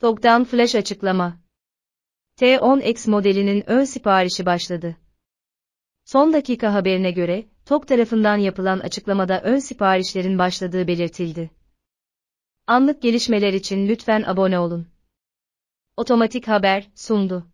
TOG'dan flash açıklama. T10X modelinin ön siparişi başladı. Son dakika haberine göre, Tok tarafından yapılan açıklamada ön siparişlerin başladığı belirtildi. Anlık gelişmeler için lütfen abone olun. Otomatik Haber sundu.